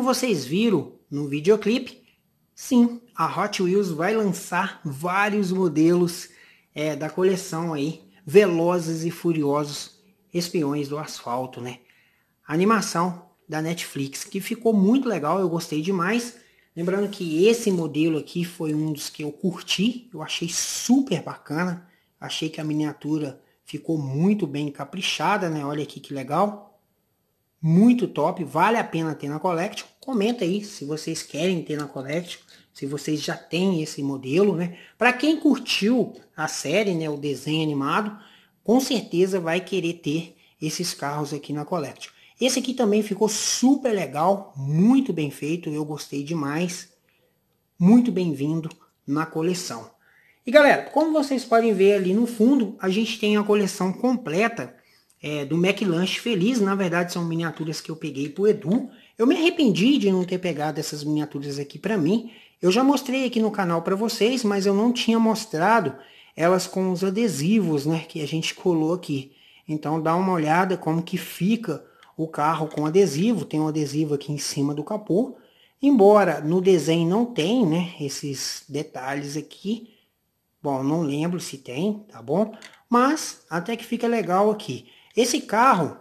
como vocês viram no videoclipe, sim, a Hot Wheels vai lançar vários modelos é, da coleção aí, Velozes e Furiosos Espiões do Asfalto, né? animação da Netflix, que ficou muito legal, eu gostei demais. Lembrando que esse modelo aqui foi um dos que eu curti, eu achei super bacana, achei que a miniatura ficou muito bem caprichada, né? Olha aqui que legal muito top, vale a pena ter na Collect. Comenta aí se vocês querem ter na Collect, se vocês já têm esse modelo, né? Para quem curtiu a série, né, o desenho animado, com certeza vai querer ter esses carros aqui na Collect. Esse aqui também ficou super legal, muito bem feito, eu gostei demais. Muito bem-vindo na coleção. E galera, como vocês podem ver ali no fundo, a gente tem a coleção completa é, do McLanche Feliz. Na verdade, são miniaturas que eu peguei pro Edu. Eu me arrependi de não ter pegado essas miniaturas aqui para mim. Eu já mostrei aqui no canal para vocês, mas eu não tinha mostrado elas com os adesivos, né, que a gente colou aqui. Então dá uma olhada como que fica o carro com adesivo. Tem um adesivo aqui em cima do capô. Embora no desenho não tem, né, esses detalhes aqui. Bom, não lembro se tem, tá bom? Mas até que fica legal aqui. Esse carro,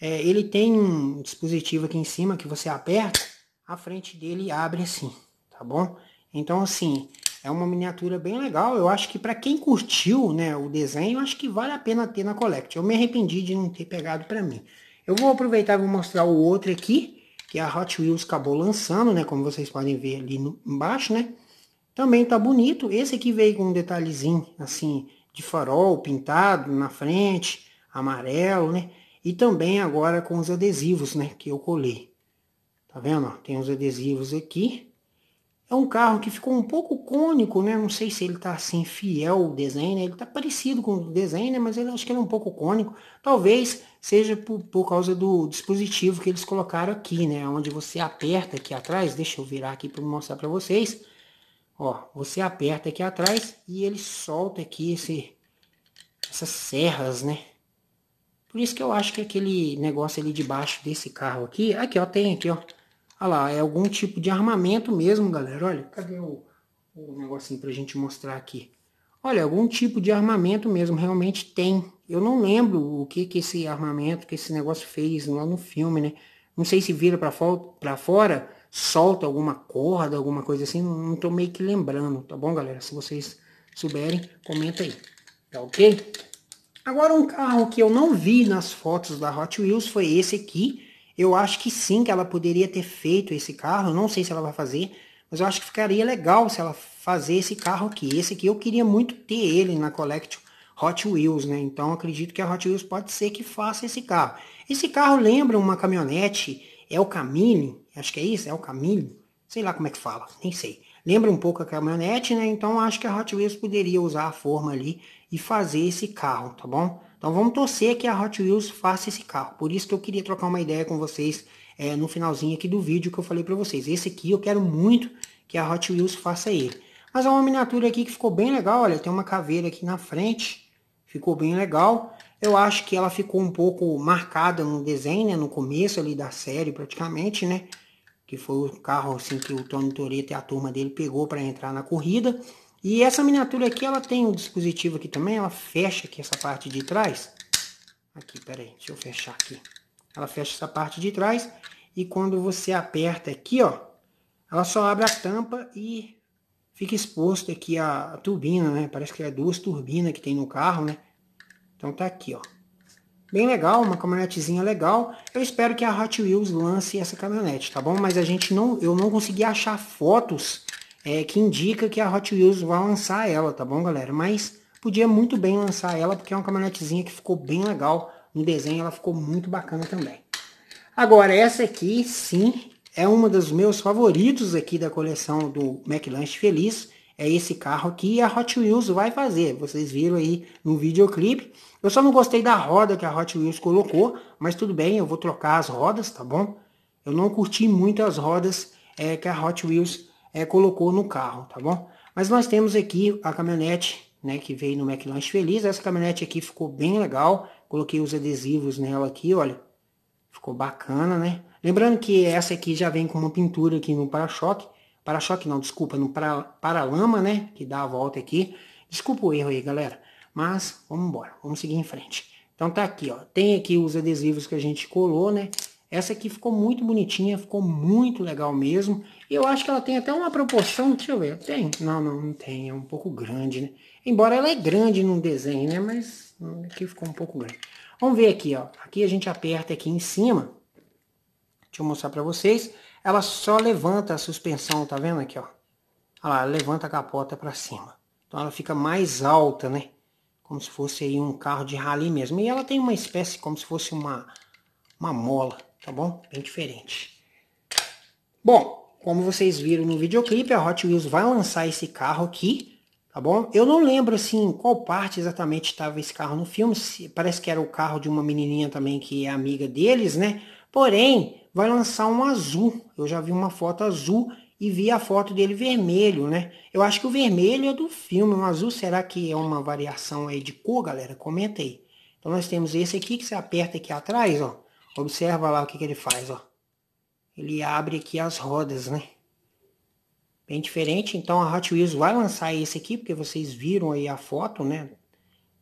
é, ele tem um dispositivo aqui em cima que você aperta, a frente dele abre assim, tá bom? Então assim, é uma miniatura bem legal. Eu acho que para quem curtiu né, o desenho, acho que vale a pena ter na Collect. Eu me arrependi de não ter pegado para mim. Eu vou aproveitar e vou mostrar o outro aqui, que é a Hot Wheels acabou lançando, né? Como vocês podem ver ali no, embaixo, né? Também tá bonito. Esse aqui veio com um detalhezinho, assim, de farol pintado na frente amarelo, né? E também agora com os adesivos, né? Que eu colei. Tá vendo? tem os adesivos aqui. É um carro que ficou um pouco cônico, né? Não sei se ele tá assim fiel ao desenho, né? Ele tá parecido com o desenho, né? Mas ele acho que ele é um pouco cônico. Talvez seja por, por causa do dispositivo que eles colocaram aqui, né? Onde você aperta aqui atrás. Deixa eu virar aqui para mostrar para vocês. Ó, você aperta aqui atrás e ele solta aqui esse essas serras, né? Por isso que eu acho que aquele negócio ali debaixo desse carro aqui, aqui ó, tem aqui ó, olha lá, é algum tipo de armamento mesmo, galera, olha, cadê o, o negocinho pra gente mostrar aqui? Olha, algum tipo de armamento mesmo, realmente tem. Eu não lembro o que que esse armamento, que esse negócio fez lá no filme, né? Não sei se vira pra, fo pra fora, solta alguma corda, alguma coisa assim, não, não tô meio que lembrando, tá bom, galera? Se vocês souberem, comenta aí, tá ok? Agora, um carro que eu não vi nas fotos da Hot Wheels foi esse aqui. Eu acho que sim, que ela poderia ter feito esse carro. Eu não sei se ela vai fazer, mas eu acho que ficaria legal se ela fazer esse carro aqui. Esse aqui eu queria muito ter ele na Collection Hot Wheels, né? Então acredito que a Hot Wheels pode ser que faça esse carro. Esse carro lembra uma caminhonete, é o Caminho acho que é isso, é o Caminho Sei lá como é que fala, nem sei. Lembra um pouco a caminhonete, né? Então acho que a Hot Wheels poderia usar a forma ali e fazer esse carro, tá bom? Então vamos torcer que a Hot Wheels faça esse carro. Por isso que eu queria trocar uma ideia com vocês é, no finalzinho aqui do vídeo que eu falei para vocês. Esse aqui eu quero muito que a Hot Wheels faça ele. Mas é uma miniatura aqui que ficou bem legal, olha, tem uma caveira aqui na frente, ficou bem legal. Eu acho que ela ficou um pouco marcada no desenho, né, no começo ali da série praticamente, né? Que foi o carro assim que o Tony Toretto e a turma dele pegou para entrar na corrida. E essa miniatura aqui, ela tem um dispositivo aqui também, ela fecha aqui essa parte de trás. Aqui, peraí, deixa eu fechar aqui. Ela fecha essa parte de trás e quando você aperta aqui, ó, ela só abre a tampa e fica exposto aqui a, a turbina, né? Parece que é duas turbinas que tem no carro, né? Então tá aqui, ó. Bem legal, uma caminhonetezinha legal. Eu espero que a Hot Wheels lance essa caminhonete, tá bom? Mas a gente não, eu não consegui achar fotos é, que indica que a Hot Wheels vai lançar ela, tá bom, galera? Mas podia muito bem lançar ela, porque é uma caminhonetezinha que ficou bem legal. No desenho ela ficou muito bacana também. Agora, essa aqui, sim, é uma dos meus favoritos aqui da coleção do McLanche Feliz. É esse carro e a Hot Wheels vai fazer. Vocês viram aí no videoclipe. Eu só não gostei da roda que a Hot Wheels colocou, mas tudo bem, eu vou trocar as rodas, tá bom? Eu não curti muito as rodas é, que a Hot Wheels é, colocou no carro, tá bom? Mas nós temos aqui a caminhonete, né, que veio no McLanche Feliz. Essa caminhonete aqui ficou bem legal. Coloquei os adesivos nela aqui, olha. Ficou bacana, né? Lembrando que essa aqui já vem com uma pintura aqui no para-choque. Para-choque não, desculpa, no para-lama, para né? Que dá a volta aqui. Desculpa o erro aí, galera. Mas vamos embora, vamos seguir em frente. Então tá aqui, ó. Tem aqui os adesivos que a gente colou, né? Essa aqui ficou muito bonitinha, ficou muito legal mesmo. Eu acho que ela tem até uma proporção, deixa eu ver, tem? Não, não, não tem, é um pouco grande, né? Embora ela é grande no desenho, né? Mas aqui ficou um pouco grande. Vamos ver aqui, ó. Aqui a gente aperta aqui em cima. Deixa eu mostrar pra vocês. Ela só levanta a suspensão, tá vendo aqui, ó? Olha lá, levanta a capota pra cima. Então ela fica mais alta, né? Como se fosse aí um carro de rally mesmo. E ela tem uma espécie como se fosse uma, uma mola tá bom? Bem diferente. Bom, como vocês viram no videoclipe, a Hot Wheels vai lançar esse carro aqui, tá bom? Eu não lembro, assim, qual parte exatamente estava esse carro no filme, parece que era o carro de uma menininha também que é amiga deles, né? Porém, vai lançar um azul, eu já vi uma foto azul e vi a foto dele vermelho, né? Eu acho que o vermelho é do filme, o azul será que é uma variação aí de cor, galera? Comenta aí. Então nós temos esse aqui que você aperta aqui atrás, ó. Observa lá o que, que ele faz, ó. Ele abre aqui as rodas, né? Bem diferente, então a Hot Wheels vai lançar esse aqui, porque vocês viram aí a foto, né?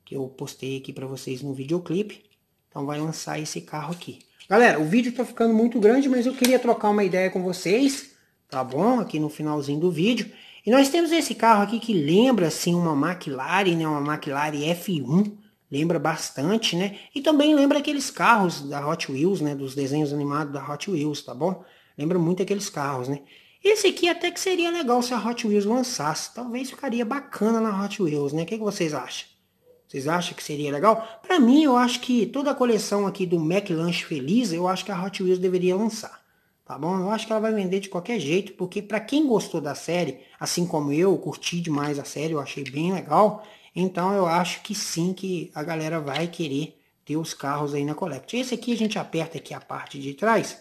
Que eu postei aqui para vocês no videoclipe. Então vai lançar esse carro aqui. Galera, o vídeo tá ficando muito grande, mas eu queria trocar uma ideia com vocês, tá bom? Aqui no finalzinho do vídeo. E nós temos esse carro aqui que lembra, assim, uma McLaren, né? Uma McLaren F1 lembra bastante, né? E também lembra aqueles carros da Hot Wheels, né? Dos desenhos animados da Hot Wheels, tá bom? Lembra muito aqueles carros, né? Esse aqui até que seria legal se a Hot Wheels lançasse. Talvez ficaria bacana na Hot Wheels, né? O que, que vocês acham? Vocês acham que seria legal? Para mim, eu acho que toda a coleção aqui do Mac Feliz, eu acho que a Hot Wheels deveria lançar. Tá bom? Eu acho que ela vai vender de qualquer jeito, porque para quem gostou da série, assim como eu curti demais a série, eu achei bem legal. Então eu acho que sim que a galera vai querer ter os carros aí na Collect. Esse aqui a gente aperta aqui a parte de trás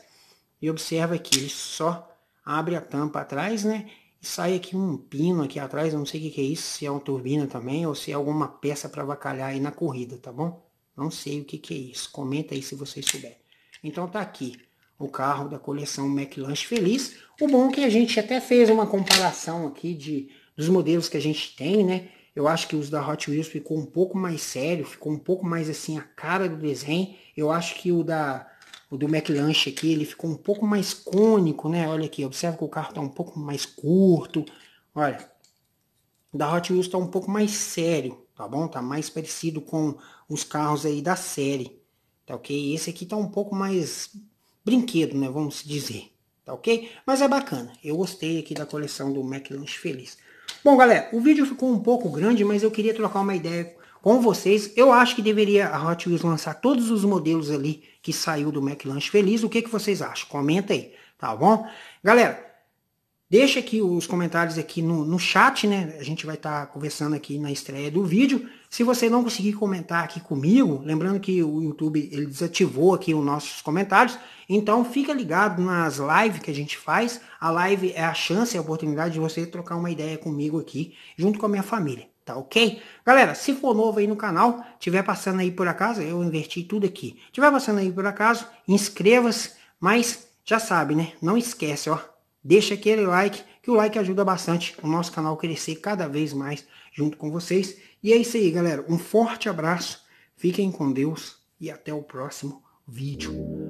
e observa que ele só abre a tampa atrás, né? E sai aqui um pino aqui atrás, não sei o que, que é isso, se é uma turbina também ou se é alguma peça para avacalhar aí na corrida, tá bom? Não sei o que, que é isso, comenta aí se você souber. Então tá aqui o carro da coleção McLanche Feliz. O bom é que a gente até fez uma comparação aqui de, dos modelos que a gente tem, né? Eu acho que o da Hot Wheels ficou um pouco mais sério, ficou um pouco mais assim a cara do desenho. Eu acho que o da o do McLanche aqui, ele ficou um pouco mais cônico, né? Olha aqui, observa que o carro tá um pouco mais curto. Olha, o da Hot Wheels tá um pouco mais sério, tá bom? Tá mais parecido com os carros aí da série, tá ok? Esse aqui tá um pouco mais brinquedo, né? Vamos dizer, tá ok? Mas é bacana. Eu gostei aqui da coleção do McLanche Feliz. Bom, galera, o vídeo ficou um pouco grande, mas eu queria trocar uma ideia com vocês. Eu acho que deveria a Hot Wheels lançar todos os modelos ali que saiu do McLanche Feliz. O que, que vocês acham? Comenta aí, tá bom? Galera, deixa aqui os comentários aqui no, no chat, né? A gente vai estar tá conversando aqui na estreia do vídeo. Se você não conseguir comentar aqui comigo, lembrando que o YouTube ele desativou aqui os nossos comentários, então fica ligado nas lives que a gente faz. A live é a chance, é a oportunidade de você trocar uma ideia comigo aqui, junto com a minha família, tá ok? Galera, se for novo aí no canal, tiver passando aí por acaso, eu inverti tudo aqui. Tiver passando aí por acaso, inscreva-se, mas já sabe, né? Não esquece, ó. Deixa aquele like que o like ajuda bastante o nosso canal crescer cada vez mais junto com vocês. E é isso aí, galera. Um forte abraço, fiquem com Deus e até o próximo vídeo.